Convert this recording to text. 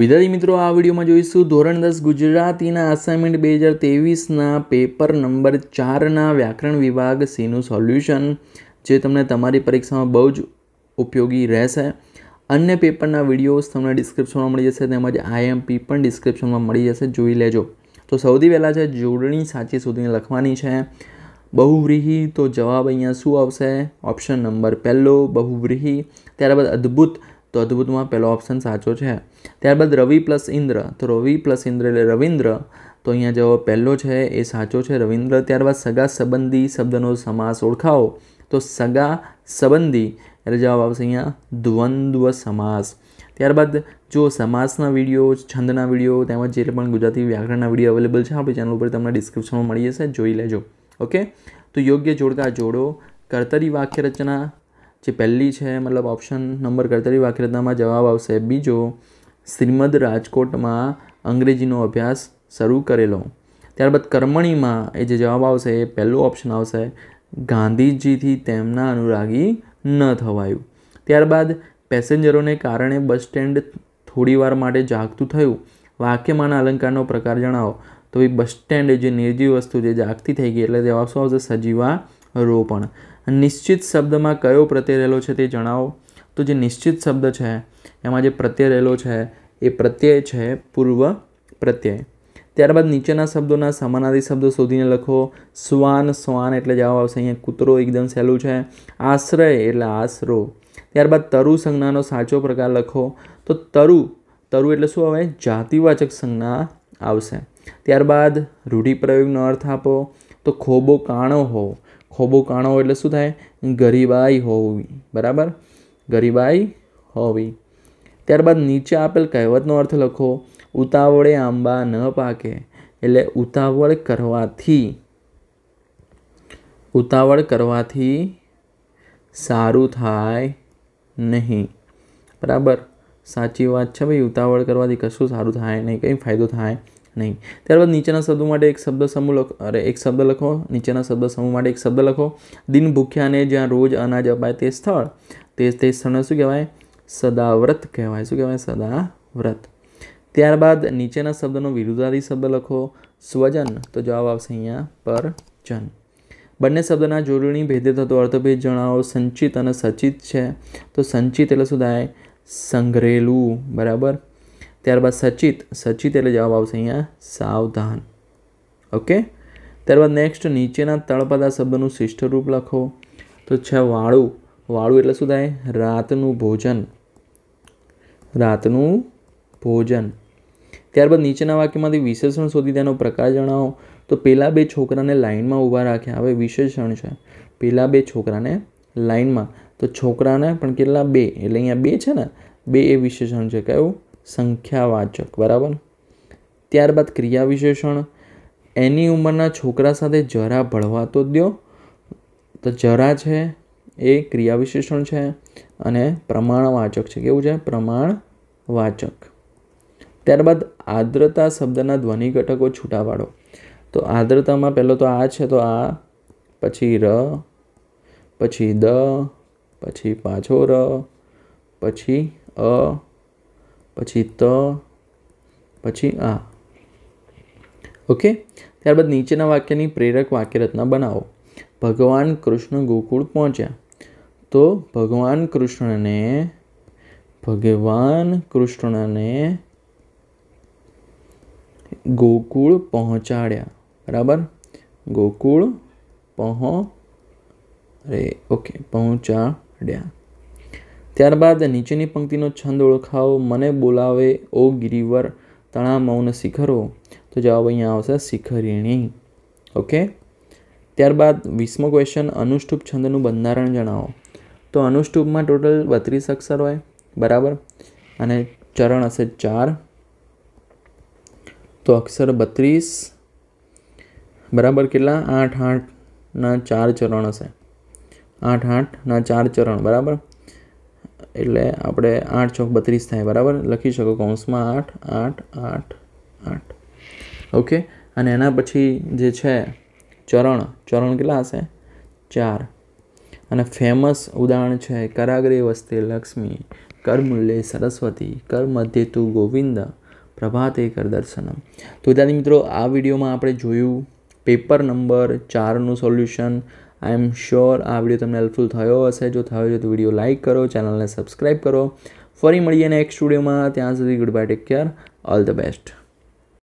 વિદ્યાર્થી મિત્રો આ વિડીયોમાં જોઈશું ધોરણ દસ ગુજરાતીના અસાઇનમેન્ટ બે હજાર તેવીસના પેપર નંબર ચારના વ્યાકરણ વિભાગ સીનું સોલ્યુશન જે તમને તમારી પરીક્ષામાં બહુ જ ઉપયોગી રહેશે અન્ય પેપરના વિડીયોઝ તમને ડિસ્ક્રિપ્શનમાં મળી જશે તેમજ આઈએમપી પણ ડિસ્ક્રિપ્શનમાં મળી જશે જોઈ લેજો તો સૌથી પહેલાં છે જોડણી સાચી શોધીને લખવાની છે બહુવ્રીહી તો જવાબ અહીંયા શું આવશે ઓપ્શન નંબર પહેલો બહુવ્રીહી ત્યારબાદ અદ્ભુત તો અદ્ભુતમાં પહેલો ઓપ્શન સાચો છે ત્યારબાદ રવિ પ્લસ ઇન્દ્ર તો રવિ પ્લસ ઇન્દ્ર એટલે રવિન્દ્ર તો અહીંયા જવાબ પહેલો છે એ સાચો છે રવિન્દ્ર ત્યારબાદ સગા સંબંધી શબ્દનો સમાસ ઓળખાવો તો સગા સંબંધી એટલે જવાબ આવશે અહીંયા દ્વંદ્વ સમાસ ત્યારબાદ જો સમાસના વિડીયો છંદના વિડીયો તેમજ જે પણ ગુજરાતી વ્યાકરણના વિડીયો અવેલેબલ છે આપણી ચેનલ ઉપર તમને ડિસ્ક્રિપ્શનમાં મળી જશે જોઈ લેજો ઓકે તો યોગ્ય જોડકા જોડો કર્તરી વાક્ય રચના જે પહેલી છે મતલબ ઓપ્શન નંબર કરતરી વાક્યરચનામાં જવાબ આવશે બીજો શ્રીમદ રાજકોટમાં અંગ્રેજીનો અભ્યાસ શરૂ કરેલો ત્યારબાદ કર્મણીમાં એ જે જવાબ આવશે એ પહેલો ઓપ્શન આવશે ગાંધીજીથી તેમના અનુરાગી ન થવાયું ત્યારબાદ પેસેન્જરોને કારણે બસ સ્ટેન્ડ થોડીવાર માટે જાગતું થયું વાક્યમાંના અલંકારનો પ્રકાર જણાવો તો એ બસ સ્ટેન્ડ જે નિર્જીવ વસ્તુ જે જાગતી થઈ ગઈ એટલે જવાબ શું આવશે સજીવા રોપણ નિશ્ચિત શબ્દમાં કયો પ્રત્યય રહેલો છે તે જણાવો તો જે નિશ્ચિત શબ્દ છે એમાં જે પ્રત્યય રહેલો છે એ પ્રત્યય છે પૂર્વ પ્રત્યય ત્યારબાદ નીચેના શબ્દોના સમાનાર્થી શબ્દો શોધીને લખો શ્વાન શ્વાન એટલે જવાબ આવશે અહીંયા કૂતરો એકદમ સહેલું છે આશ્રય એટલે આશરો ત્યારબાદ તરુ સંજ્ઞાનો સાચો પ્રકાર લખો તો તરુ તરુ એટલે શું આવે જાતિવાચક સંજ્ઞા આવશે ત્યારબાદ રૂઢિપ્રયોગનો અર્થ આપો તો ખોબો કાણો હોવો ખોબો કાણો એટલે શું થાય ગરીબાઈ હોવી બરાબર ગરીબાઈ હોવી ત્યારબાદ નીચે આપેલ કહેવતનો અર્થ લખો ઉતાવળે આંબા ન પાકે એટલે ઉતાવળ કરવાથી ઉતાવળ કરવાથી સારું થાય નહીં બરાબર સાચી વાત છે ભાઈ ઉતાવળ કરવાથી કશું સારું થાય નહીં કંઈ ફાયદો થાય નહીં ત્યારબાદ નીચેના શબ્દો માટે એક શબ્દ સમૂહ લખો અરે એક શબ્દ લખો નીચેના શબ્દ સમૂહ માટે એક શબ્દ લખો દિન ભૂખ્યાને જ્યાં રોજ અનાજ અપાય તે સ્થળ તે તે સ્થળને શું કહેવાય સદાવ્રત કહેવાય શું કહેવાય સદાવ્રત ત્યારબાદ નીચેના શબ્દનો વિરુદ્ધાર્થી શબ્દ લખો સ્વજન તો જવાબ આવશે અહીંયા પર જન બંને શબ્દના જોડણી ભેદે થતો અર્થભેદ જણાવો સંચિત અને સચિત છે તો સંચિત એટલે શું થાય સંઘરેલું બરાબર ત્યારબાદ સચિત સચિત એટલે જવાબ આવશે અહીંયા સાવધાન ઓકે ત્યારબાદ નેક્સ્ટ નીચેના તળપદા શબ્દનું શિષ્ટ લખો તો છે વાળું વાળું એટલે શું થાય રાતનું ભોજન રાતનું ભોજન ત્યારબાદ નીચેના વાક્યમાંથી વિશેષણ શોધી તેનો પ્રકાર જણાવો તો પહેલાં બે છોકરાને લાઇનમાં ઊભા રાખ્યા હવે વિશેષણ છે પહેલાં બે છોકરાને લાઇનમાં તો છોકરાને પણ કેટલા બે એટલે અહીંયા બે છે ને બે એ વિશેષણ છે કયું સંખ્યાવાચક બરાબર ત્યારબાદ ક્રિયા વિશેષણ એની ઉંમરના છોકરા સાથે જરા તો દો તો જરા છે એ ક્રિયા વિશેષણ છે અને પ્રમાણવાચક છે કેવું છે પ્રમાણવાચક ત્યારબાદ આદ્રતા શબ્દના ધ્વનિ ઘટકો છૂટા પાડો તો આદ્રતામાં પહેલો તો આ છે તો આ પછી ર પછી દ પછી પાછો ર પછી અ પછી ત પછી આ ઓકે ત્યારબાદ નીચેના વાક્યની પ્રેરક વાક્યરચના બનાવો ભગવાન કૃષ્ણ ગોકુળ પહોંચ્યા તો ભગવાન કૃષ્ણને ભગવાન કૃષ્ણને ગોકુળ પહોંચાડ્યા બરાબર ગોકુળ પહોં રે ઓકે પહોંચાડ્યા ત્યારબાદ નીચેની પંક્તિનો છંદ ઓળખાવો મને બોલાવે ઓ ગિરિવર તણા મૌન શિખરો તો જવાબ અહીંયા આવશે શિખરિણી ઓકે ત્યારબાદ વીસમો ક્વેશ્ચન અનુષ્ટુપ છંદનું બંધારણ જણાવો તો અનુષ્ટુપમાં ટોટલ બત્રીસ અક્ષર હોય બરાબર અને ચરણ હશે ચાર તો અક્ષર બત્રીસ બરાબર કેટલા આઠ આઠના ચાર ચરણ હશે આઠ આઠના ચાર ચરણ બરાબર એટલે આપણે આઠ ચોક બત્રીસ થાય બરાબર લખી શકો કૌંસમાં આઠ આઠ આઠ આઠ ઓકે અને એના પછી જે છે ચરણ ચરણ કેટલા હશે ચાર અને ફેમસ ઉદાહરણ છે કરાગરી વસ્તે લક્ષ્મી કરમૂલ્ય સરસ્વતી કર્મધ્યેતુ ગોવિંદ પ્રભાતે કર દર્શનમ તો વિદ્યાર્થી મિત્રો આ વિડીયોમાં આપણે જોયું પેપર નંબર ચારનું સોલ્યુશન આઈ એમ શ્યોર આ વિડીયો તમને હેલ્પફુલ થયો હશે જો થયો છે તો વિડીયો લાઇક કરો ચેનલને સબસ્ક્રાઈબ કરો ફરી મળીએ નેક્સ્ટ સ્ટુડિયોમાં ત્યાં સુધી good bye take care all the best